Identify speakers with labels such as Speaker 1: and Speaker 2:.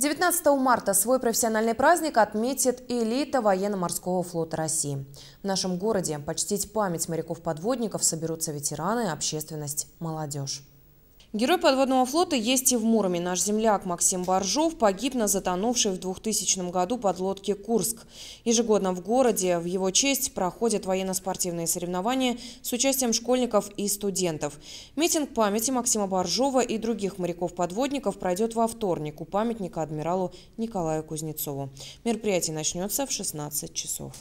Speaker 1: 19 марта свой профессиональный праздник отметит элита военно-морского флота России. В нашем городе почтить память моряков-подводников соберутся ветераны, общественность, молодежь. Герой подводного флота есть и в Муроме. Наш земляк Максим Боржов погиб на затонувшей в 2000 году подлодке «Курск». Ежегодно в городе в его честь проходят военно-спортивные соревнования с участием школьников и студентов. Митинг памяти Максима Боржова и других моряков-подводников пройдет во вторник у памятника адмиралу Николаю Кузнецову. Мероприятие начнется в 16 часов.